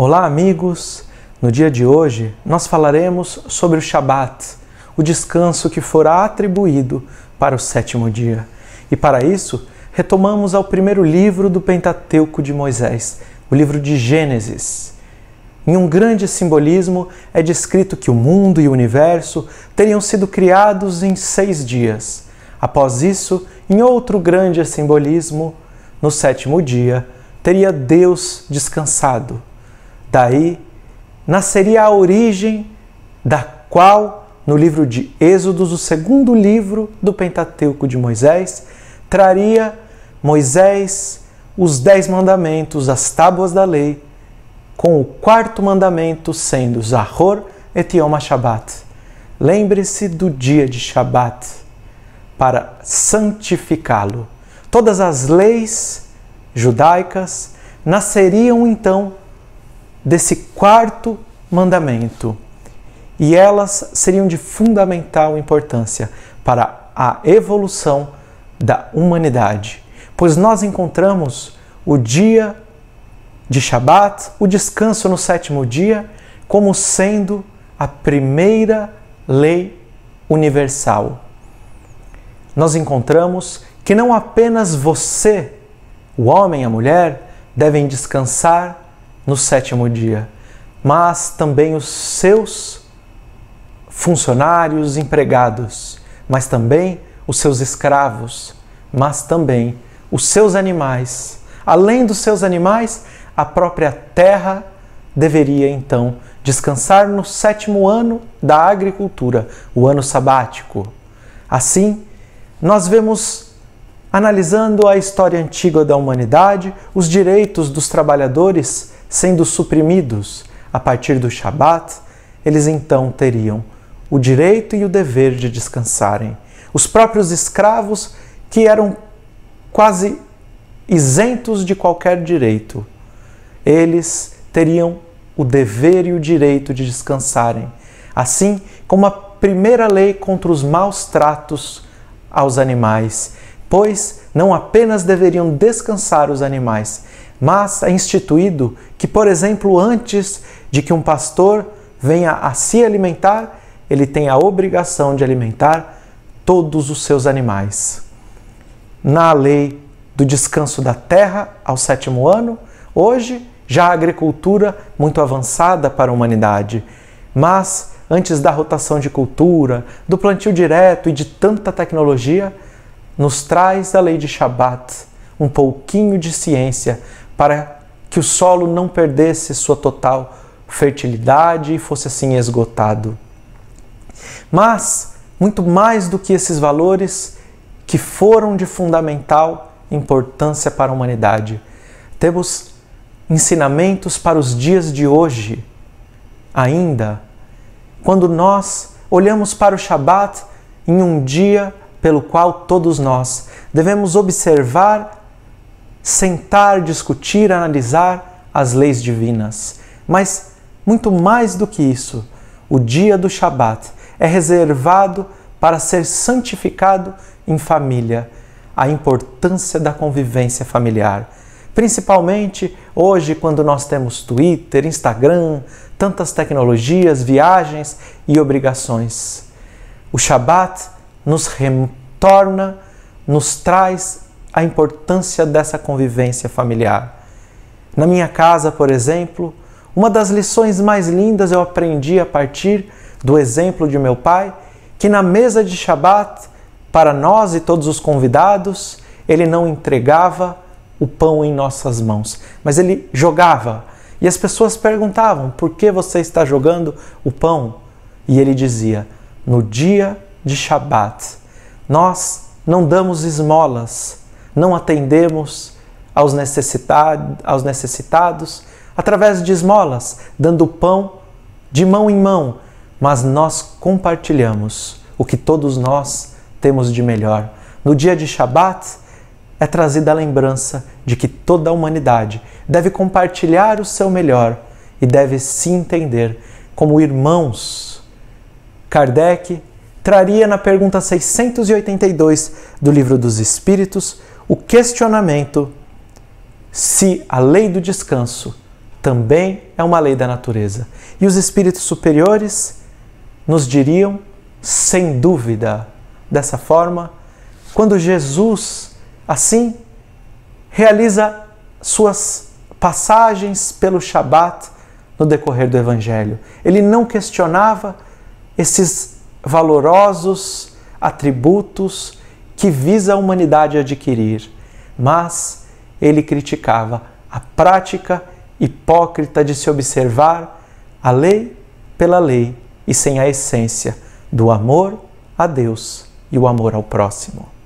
Olá, amigos! No dia de hoje, nós falaremos sobre o Shabat, o descanso que fora atribuído para o sétimo dia. E para isso, retomamos ao primeiro livro do Pentateuco de Moisés, o livro de Gênesis. Em um grande simbolismo, é descrito que o mundo e o universo teriam sido criados em seis dias. Após isso, em outro grande simbolismo, no sétimo dia, teria Deus descansado. Daí nasceria a origem da qual, no livro de Êxodos, o segundo livro do Pentateuco de Moisés, traria Moisés os dez mandamentos, as tábuas da lei, com o quarto mandamento sendo Zahor et Yom Shabbat. Lembre-se do dia de Shabat para santificá-lo. Todas as leis judaicas nasceriam então desse quarto mandamento. E elas seriam de fundamental importância para a evolução da humanidade, pois nós encontramos o dia de Shabat, o descanso no sétimo dia, como sendo a primeira lei universal. Nós encontramos que não apenas você, o homem e a mulher, devem descansar no sétimo dia, mas também os seus funcionários, empregados, mas também os seus escravos, mas também os seus animais. Além dos seus animais, a própria terra deveria então descansar no sétimo ano da agricultura, o ano sabático. Assim, nós vemos, analisando a história antiga da humanidade, os direitos dos trabalhadores sendo suprimidos a partir do Shabat, eles então teriam o direito e o dever de descansarem. Os próprios escravos, que eram quase isentos de qualquer direito, eles teriam o dever e o direito de descansarem. Assim como a primeira lei contra os maus tratos aos animais, pois não apenas deveriam descansar os animais, mas é instituído que, por exemplo, antes de que um pastor venha a se alimentar, ele tem a obrigação de alimentar todos os seus animais. Na lei do descanso da terra ao sétimo ano, hoje já a agricultura muito avançada para a humanidade, mas antes da rotação de cultura, do plantio direto e de tanta tecnologia, nos traz a lei de Shabat, um pouquinho de ciência para que o solo não perdesse sua total fertilidade e fosse assim esgotado. Mas, muito mais do que esses valores que foram de fundamental importância para a humanidade, temos ensinamentos para os dias de hoje. Ainda, quando nós olhamos para o Shabat em um dia pelo qual todos nós devemos observar sentar, discutir, analisar as leis divinas. Mas, muito mais do que isso, o dia do Shabat é reservado para ser santificado em família. A importância da convivência familiar. Principalmente hoje, quando nós temos Twitter, Instagram, tantas tecnologias, viagens e obrigações. O Shabat nos retorna, nos traz a importância dessa convivência familiar. Na minha casa, por exemplo, uma das lições mais lindas eu aprendi a partir do exemplo de meu pai, que na mesa de Shabat, para nós e todos os convidados, ele não entregava o pão em nossas mãos, mas ele jogava. E as pessoas perguntavam: por que você está jogando o pão? E ele dizia: no dia de Shabat, nós não damos esmolas, não atendemos aos, necessitado, aos necessitados através de esmolas, dando pão de mão em mão, mas nós compartilhamos o que todos nós temos de melhor. No dia de Shabat é trazida a lembrança de que toda a humanidade deve compartilhar o seu melhor e deve se entender como irmãos. Kardec traria na pergunta 682 do Livro dos Espíritos o questionamento se a lei do descanso também é uma lei da natureza. E os espíritos superiores nos diriam, sem dúvida, dessa forma, quando Jesus, assim, realiza suas passagens pelo Shabat no decorrer do Evangelho. Ele não questionava esses valorosos atributos que visa a humanidade adquirir, mas ele criticava a prática hipócrita de se observar a lei pela lei e sem a essência do amor a Deus e o amor ao próximo.